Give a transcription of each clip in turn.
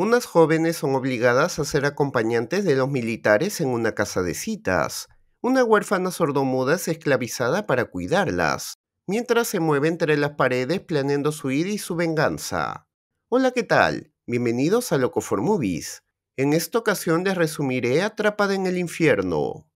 Unas jóvenes son obligadas a ser acompañantes de los militares en una casa de citas. Una huérfana sordomuda es esclavizada para cuidarlas, mientras se mueve entre las paredes planeando su ida y su venganza. Hola, ¿qué tal? Bienvenidos a Loco for Movies. En esta ocasión les resumiré Atrapada en el infierno.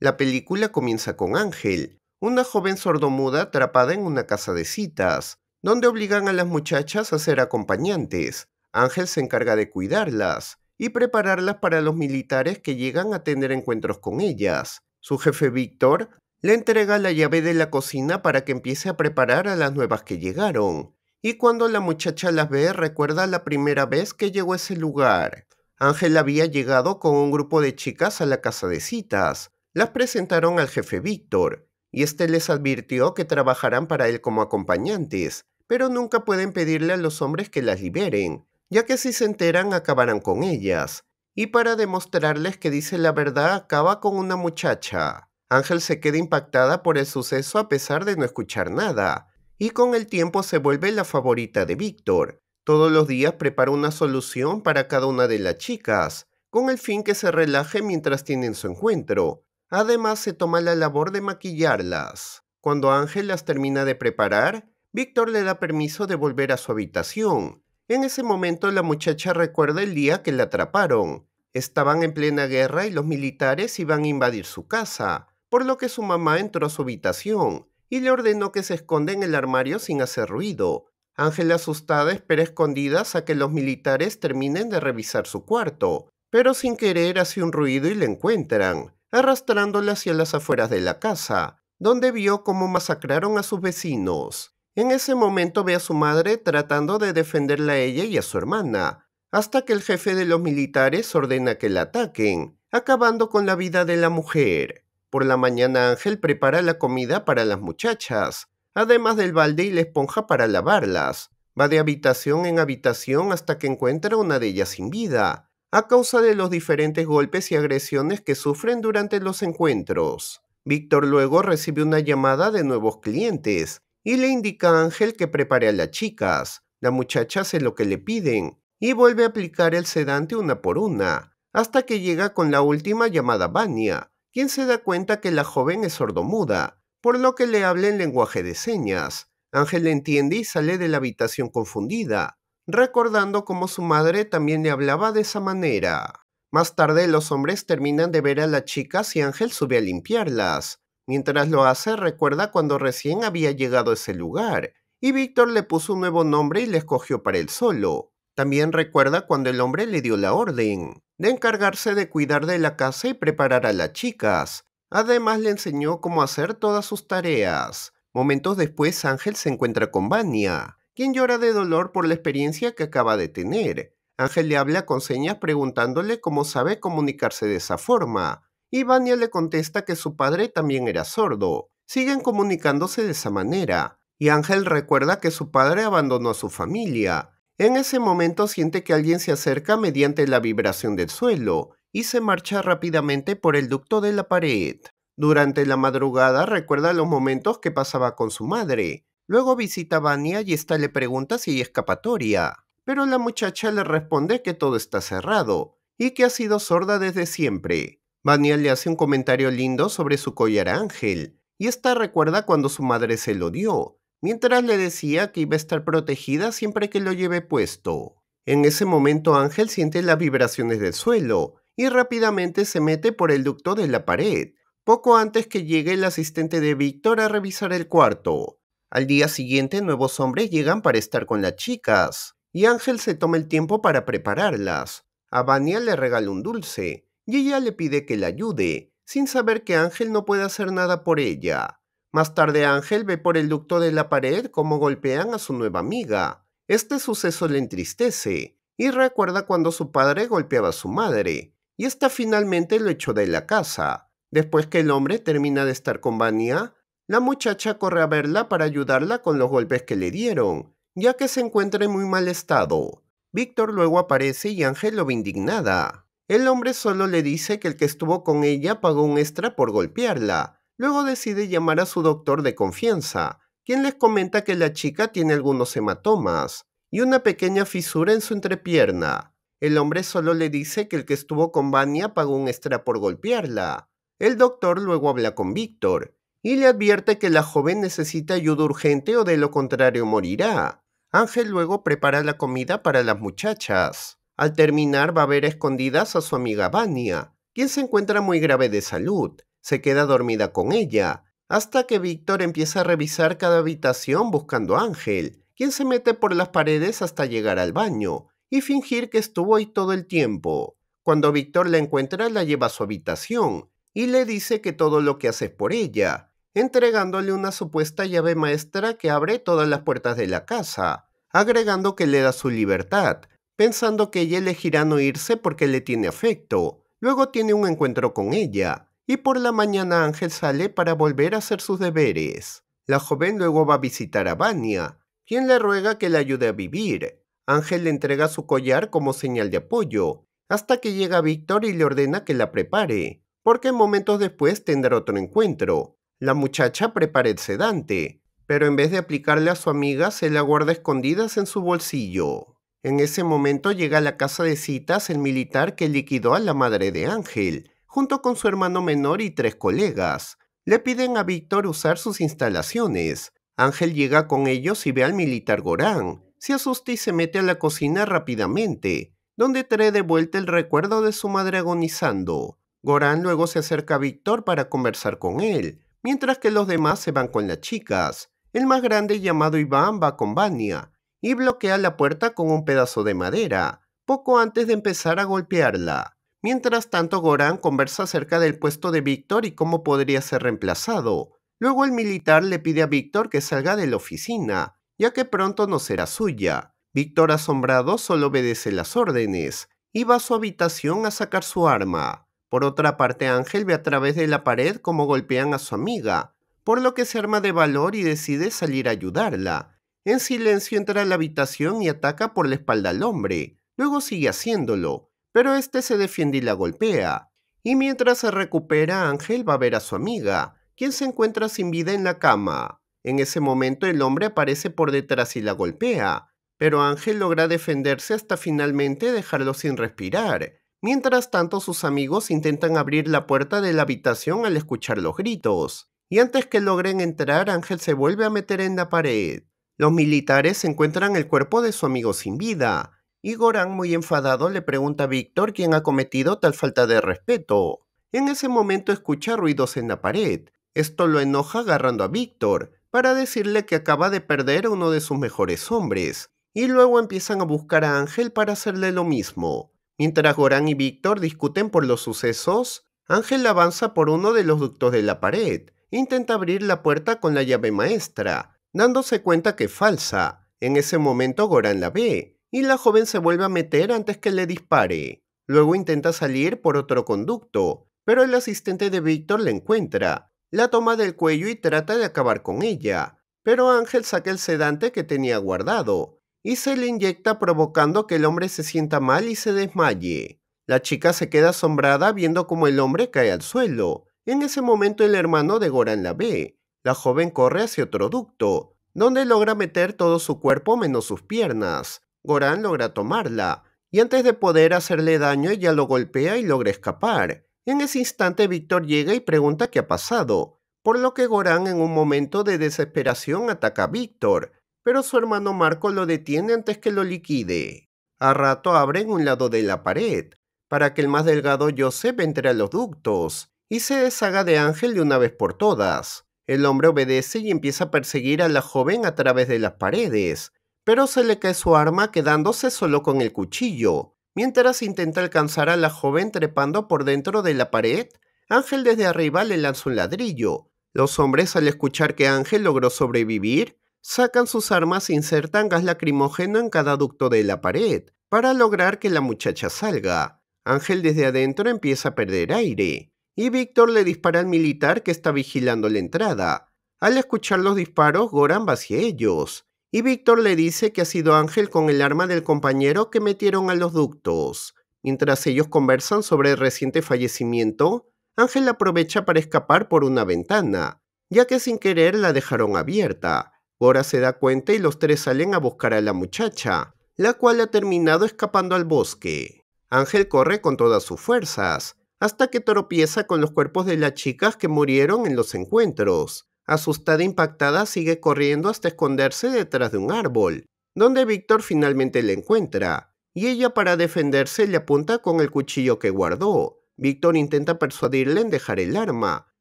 La película comienza con Ángel, una joven sordomuda atrapada en una casa de citas, donde obligan a las muchachas a ser acompañantes, Ángel se encarga de cuidarlas y prepararlas para los militares que llegan a tener encuentros con ellas. Su jefe Víctor le entrega la llave de la cocina para que empiece a preparar a las nuevas que llegaron. Y cuando la muchacha las ve, recuerda la primera vez que llegó a ese lugar. Ángel había llegado con un grupo de chicas a la casa de citas. Las presentaron al jefe Víctor, y este les advirtió que trabajarán para él como acompañantes, pero nunca pueden pedirle a los hombres que las liberen, ya que si se enteran acabarán con ellas. Y para demostrarles que dice la verdad, acaba con una muchacha. Ángel se queda impactada por el suceso a pesar de no escuchar nada, y con el tiempo se vuelve la favorita de Víctor. Todos los días prepara una solución para cada una de las chicas, con el fin que se relaje mientras tienen su encuentro. Además se toma la labor de maquillarlas. Cuando Ángel las termina de preparar, Víctor le da permiso de volver a su habitación, en ese momento la muchacha recuerda el día que la atraparon. Estaban en plena guerra y los militares iban a invadir su casa, por lo que su mamá entró a su habitación y le ordenó que se esconde en el armario sin hacer ruido. Ángela asustada espera escondidas a que los militares terminen de revisar su cuarto, pero sin querer hace un ruido y la encuentran, arrastrándola hacia las afueras de la casa, donde vio cómo masacraron a sus vecinos. En ese momento ve a su madre tratando de defenderla a ella y a su hermana, hasta que el jefe de los militares ordena que la ataquen, acabando con la vida de la mujer. Por la mañana Ángel prepara la comida para las muchachas, además del balde y la esponja para lavarlas. Va de habitación en habitación hasta que encuentra una de ellas sin vida, a causa de los diferentes golpes y agresiones que sufren durante los encuentros. Víctor luego recibe una llamada de nuevos clientes, y le indica a Ángel que prepare a las chicas. La muchacha hace lo que le piden y vuelve a aplicar el sedante una por una, hasta que llega con la última llamada Vania, quien se da cuenta que la joven es sordomuda, por lo que le habla en lenguaje de señas. Ángel entiende y sale de la habitación confundida, recordando cómo su madre también le hablaba de esa manera. Más tarde los hombres terminan de ver a las chicas y Ángel sube a limpiarlas, Mientras lo hace, recuerda cuando recién había llegado a ese lugar, y Víctor le puso un nuevo nombre y le escogió para él solo. También recuerda cuando el hombre le dio la orden de encargarse de cuidar de la casa y preparar a las chicas. Además le enseñó cómo hacer todas sus tareas. Momentos después Ángel se encuentra con Vania, quien llora de dolor por la experiencia que acaba de tener. Ángel le habla con señas preguntándole cómo sabe comunicarse de esa forma, y Vania le contesta que su padre también era sordo. Siguen comunicándose de esa manera, y Ángel recuerda que su padre abandonó a su familia. En ese momento siente que alguien se acerca mediante la vibración del suelo, y se marcha rápidamente por el ducto de la pared. Durante la madrugada recuerda los momentos que pasaba con su madre. Luego visita a Vania y esta le pregunta si hay escapatoria, pero la muchacha le responde que todo está cerrado y que ha sido sorda desde siempre. Vania le hace un comentario lindo sobre su collar ángel, y esta recuerda cuando su madre se lo dio, mientras le decía que iba a estar protegida siempre que lo lleve puesto. En ese momento Ángel siente las vibraciones del suelo y rápidamente se mete por el ducto de la pared, poco antes que llegue el asistente de Víctor a revisar el cuarto. Al día siguiente nuevos hombres llegan para estar con las chicas, y Ángel se toma el tiempo para prepararlas. A Vania le regala un dulce, y ella le pide que la ayude, sin saber que Ángel no puede hacer nada por ella. Más tarde Ángel ve por el ducto de la pared cómo golpean a su nueva amiga. Este suceso le entristece y recuerda cuando su padre golpeaba a su madre, y esta finalmente lo echó de la casa. Después que el hombre termina de estar con Vania, la muchacha corre a verla para ayudarla con los golpes que le dieron, ya que se encuentra en muy mal estado. Víctor luego aparece y Ángel lo ve indignada, el hombre solo le dice que el que estuvo con ella pagó un extra por golpearla. Luego decide llamar a su doctor de confianza, quien les comenta que la chica tiene algunos hematomas y una pequeña fisura en su entrepierna. El hombre solo le dice que el que estuvo con Vania pagó un extra por golpearla. El doctor luego habla con Víctor y le advierte que la joven necesita ayuda urgente o de lo contrario morirá. Ángel luego prepara la comida para las muchachas. Al terminar va a ver escondidas a su amiga Vania, quien se encuentra muy grave de salud. Se queda dormida con ella, hasta que Víctor empieza a revisar cada habitación buscando a Ángel, quien se mete por las paredes hasta llegar al baño y fingir que estuvo ahí todo el tiempo. Cuando Víctor la encuentra, la lleva a su habitación y le dice que todo lo que hace es por ella, entregándole una supuesta llave maestra que abre todas las puertas de la casa, agregando que le da su libertad, pensando que ella elegirá no irse porque le tiene afecto. Luego tiene un encuentro con ella, y por la mañana Ángel sale para volver a hacer sus deberes. La joven luego va a visitar a Vania, quien le ruega que le ayude a vivir. Ángel le entrega su collar como señal de apoyo, hasta que llega Víctor y le ordena que la prepare, porque momentos después tendrá otro encuentro. La muchacha prepara el sedante, pero en vez de aplicarle a su amiga se la guarda escondidas en su bolsillo. En ese momento llega a la casa de citas el militar que liquidó a la madre de Ángel, junto con su hermano menor y tres colegas. Le piden a Víctor usar sus instalaciones. Ángel llega con ellos y ve al militar Gorán. Se asusta y se mete a la cocina rápidamente, donde trae de vuelta el recuerdo de su madre agonizando. Gorán luego se acerca a Víctor para conversar con él, mientras que los demás se van con las chicas. El más grande llamado Iván va con Vania, y bloquea la puerta con un pedazo de madera, poco antes de empezar a golpearla. Mientras tanto, Goran conversa acerca del puesto de Víctor y cómo podría ser reemplazado. Luego el militar le pide a Víctor que salga de la oficina, ya que pronto no será suya. Víctor, asombrado, solo obedece las órdenes y va a su habitación a sacar su arma. Por otra parte, Ángel ve a través de la pared cómo golpean a su amiga, por lo que se arma de valor y decide salir a ayudarla, en silencio entra a la habitación y ataca por la espalda al hombre. Luego sigue haciéndolo, pero este se defiende y la golpea. Y mientras se recupera, Ángel va a ver a su amiga, quien se encuentra sin vida en la cama. En ese momento el hombre aparece por detrás y la golpea, pero Ángel logra defenderse hasta finalmente dejarlo sin respirar. Mientras tanto sus amigos intentan abrir la puerta de la habitación al escuchar los gritos, y antes que logren entrar Ángel se vuelve a meter en la pared. Los militares encuentran el cuerpo de su amigo sin vida, y Goran, muy enfadado, le pregunta a Víctor quién ha cometido tal falta de respeto. En ese momento escucha ruidos en la pared. Esto lo enoja agarrando a Víctor, para decirle que acaba de perder a uno de sus mejores hombres, y luego empiezan a buscar a Ángel para hacerle lo mismo. Mientras Goran y Víctor discuten por los sucesos, Ángel avanza por uno de los ductos de la pared, intenta abrir la puerta con la llave maestra, Dándose cuenta que falsa, en ese momento Goran la ve y la joven se vuelve a meter antes que le dispare. Luego intenta salir por otro conducto, pero el asistente de Víctor la encuentra, la toma del cuello y trata de acabar con ella, pero Ángel saca el sedante que tenía guardado y se le inyecta provocando que el hombre se sienta mal y se desmaye. La chica se queda asombrada viendo cómo el hombre cae al suelo. En ese momento el hermano de Goran la ve la joven corre hacia otro ducto, donde logra meter todo su cuerpo menos sus piernas. Goran logra tomarla, y antes de poder hacerle daño ella lo golpea y logra escapar. En ese instante Víctor llega y pregunta qué ha pasado, por lo que Goran en un momento de desesperación ataca a Víctor, pero su hermano Marco lo detiene antes que lo liquide. A rato abren un lado de la pared, para que el más delgado Joseph entre a los ductos, y se deshaga de Ángel de una vez por todas. El hombre obedece y empieza a perseguir a la joven a través de las paredes, pero se le cae su arma quedándose solo con el cuchillo. Mientras intenta alcanzar a la joven trepando por dentro de la pared, Ángel desde arriba le lanza un ladrillo. Los hombres al escuchar que Ángel logró sobrevivir, sacan sus armas e insertan gas lacrimógeno en cada ducto de la pared, para lograr que la muchacha salga. Ángel desde adentro empieza a perder aire y Víctor le dispara al militar que está vigilando la entrada. Al escuchar los disparos, Goran va hacia ellos, y Víctor le dice que ha sido Ángel con el arma del compañero que metieron a los ductos. Mientras ellos conversan sobre el reciente fallecimiento, Ángel aprovecha para escapar por una ventana, ya que sin querer la dejaron abierta. Gora se da cuenta y los tres salen a buscar a la muchacha, la cual ha terminado escapando al bosque. Ángel corre con todas sus fuerzas, hasta que tropieza con los cuerpos de las chicas que murieron en los encuentros. Asustada e impactada sigue corriendo hasta esconderse detrás de un árbol, donde Víctor finalmente la encuentra, y ella para defenderse le apunta con el cuchillo que guardó. Víctor intenta persuadirle en dejar el arma,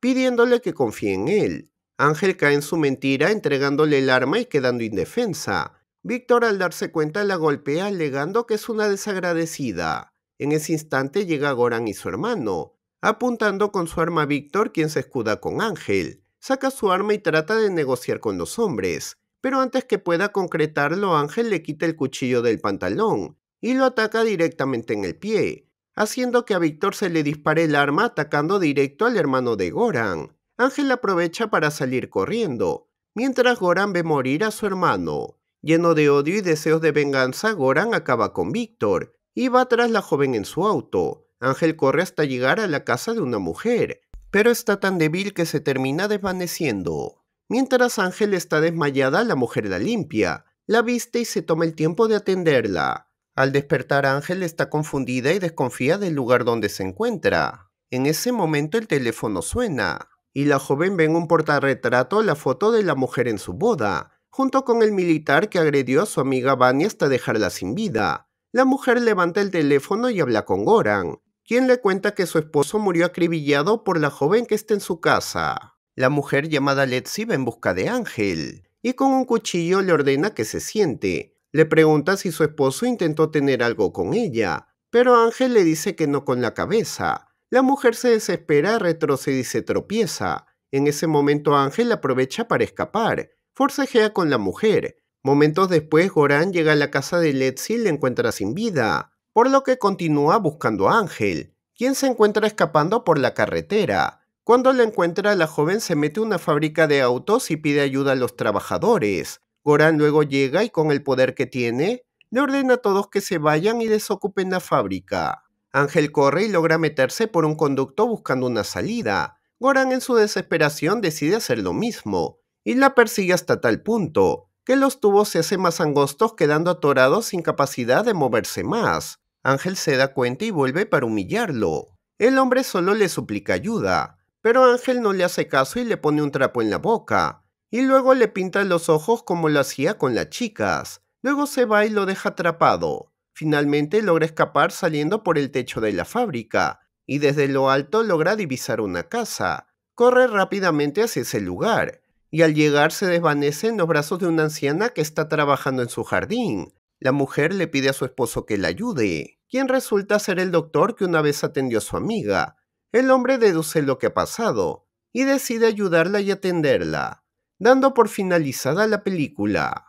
pidiéndole que confíe en él. Ángel cae en su mentira entregándole el arma y quedando indefensa. Víctor al darse cuenta la golpea alegando que es una desagradecida. En ese instante llega Goran y su hermano, apuntando con su arma a Víctor, quien se escuda con Ángel. Saca su arma y trata de negociar con los hombres, pero antes que pueda concretarlo, Ángel le quita el cuchillo del pantalón y lo ataca directamente en el pie, haciendo que a Víctor se le dispare el arma atacando directo al hermano de Goran. Ángel aprovecha para salir corriendo, mientras Goran ve morir a su hermano. Lleno de odio y deseos de venganza, Goran acaba con Víctor, y va tras la joven en su auto. Ángel corre hasta llegar a la casa de una mujer, pero está tan débil que se termina desvaneciendo. Mientras Ángel está desmayada, la mujer la limpia, la viste y se toma el tiempo de atenderla. Al despertar Ángel está confundida y desconfía del lugar donde se encuentra. En ese momento el teléfono suena, y la joven ve en un portarretrato la foto de la mujer en su boda, junto con el militar que agredió a su amiga Vani hasta dejarla sin vida. La mujer levanta el teléfono y habla con Goran, quien le cuenta que su esposo murió acribillado por la joven que está en su casa. La mujer llamada Letzi va en busca de Ángel y con un cuchillo le ordena que se siente. Le pregunta si su esposo intentó tener algo con ella, pero Ángel le dice que no con la cabeza. La mujer se desespera, retrocede y se tropieza. En ese momento Ángel aprovecha para escapar, forcejea con la mujer, Momentos después, Goran llega a la casa de Letzi y la encuentra sin vida, por lo que continúa buscando a Ángel, quien se encuentra escapando por la carretera. Cuando la encuentra, la joven se mete a una fábrica de autos y pide ayuda a los trabajadores. Goran luego llega y con el poder que tiene, le ordena a todos que se vayan y desocupen la fábrica. Ángel corre y logra meterse por un conducto buscando una salida. Goran en su desesperación decide hacer lo mismo, y la persigue hasta tal punto que los tubos se hacen más angostos quedando atorados sin capacidad de moverse más. Ángel se da cuenta y vuelve para humillarlo. El hombre solo le suplica ayuda, pero Ángel no le hace caso y le pone un trapo en la boca, y luego le pinta los ojos como lo hacía con las chicas. Luego se va y lo deja atrapado. Finalmente logra escapar saliendo por el techo de la fábrica, y desde lo alto logra divisar una casa. Corre rápidamente hacia ese lugar, y al llegar se desvanece en los brazos de una anciana que está trabajando en su jardín. La mujer le pide a su esposo que la ayude, quien resulta ser el doctor que una vez atendió a su amiga. El hombre deduce lo que ha pasado y decide ayudarla y atenderla, dando por finalizada la película.